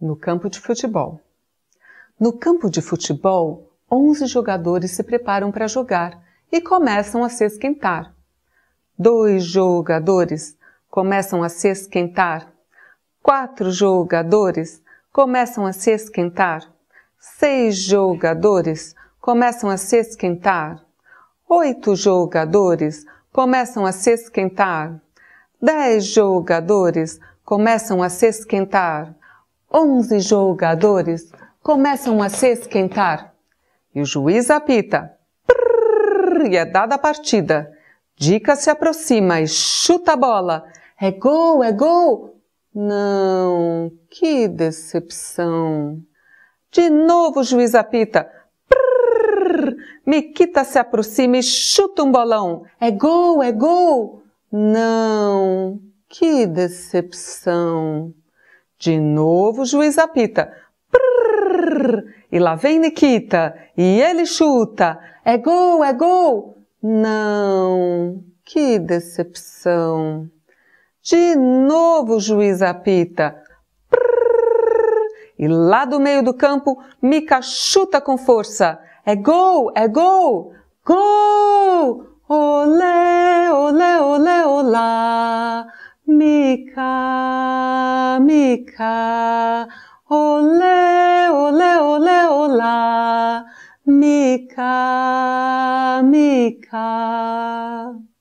no campo de futebol. No campo de futebol, 11 jogadores se preparam para jogar e começam a se esquentar. Dois jogadores começam a se esquentar. Quatro jogadores começam a se esquentar. Seis jogadores começam a se esquentar. Oito jogadores começam a se esquentar. Dez jogadores começam a se esquentar. Onze jogadores começam a se esquentar e o juiz apita. Prrr, e é dada a partida. Dica se aproxima e chuta a bola. É gol, é gol! Não, que decepção! De novo o juiz apita. Prrr, Miquita se aproxima e chuta um bolão. É gol, é gol! Não, que decepção! De novo o juiz apita. Prrr, e lá vem Nikita. E ele chuta. É gol, é gol. Não. Que decepção. De novo o juiz apita. Prrr, e lá do meio do campo, Mika chuta com força. É gol, é gol. Gol! Olé, olé, olé, olá. Mika. Mika. Ole, ole, ole, ola. Mika, Mika.